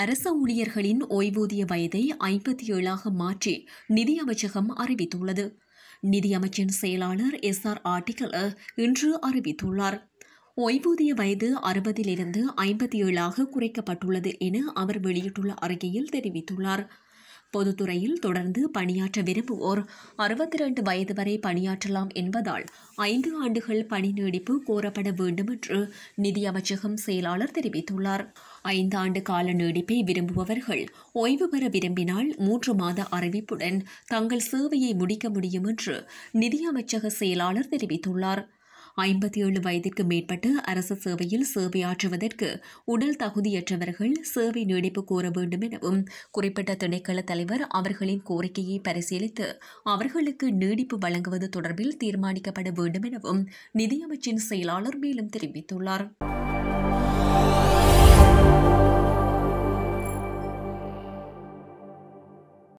அரச ஊழியர்களின் ஓய்வூதிய வயதை ஐம்பத்தி ஏழாக மாற்றி நிதி அமைச்சகம் அறிவித்துள்ளது நிதியமைச்சின் செயலாளர் எஸ் ஆர் ஆர்டிகல் இன்று அறிவித்துள்ளார் ஓய்வூதிய வயது அறுபதிலிருந்து ஐம்பத்தி ஏழாக குறைக்கப்பட்டுள்ளது என அவர் வெளியிட்டுள்ள அறிக்கையில் தெரிவித்துள்ளார் பொதுத்துறையில் தொடர்ந்து பணியாற்ற விரும்புவோர் அறுபத்தி ரெண்டு வயது வரை பணியாற்றலாம் என்பதால் ஐந்து ஆண்டுகள் பணி நீடிப்பு கோரப்பட வேண்டும் என்று நிதி செயலாளர் தெரிவித்துள்ளார் ஐந்து ஆண்டு கால நீடிப்பை விரும்புபவர்கள் ஓய்வு பெற விரும்பினால் மூன்று மாத அறிவிப்புடன் தங்கள் சேவையை முடிக்க முடியும் என்று நிதியமைச்சக செயலாளர் தெரிவித்துள்ளார் ஐம்பத்தி ஏழு வயதிற்கு மேற்பட்டு அரசு சேவையில் சேவையாற்றுவதற்கு உடல் தகுதியற்றவர்கள் சேவை நீடிப்பு கோர வேண்டும் எனவும் குறிப்பிட்ட திணைக்கள தலைவர் அவர்களின் கோரிக்கையை பரிசீலித்து அவர்களுக்கு நீடிப்பு வழங்குவது தொடர்பில் தீர்மானிக்கப்பட வேண்டும் எனவும் நிதியமைச்சின் செயலாளர் மேலும் தெரிவித்துள்ளார்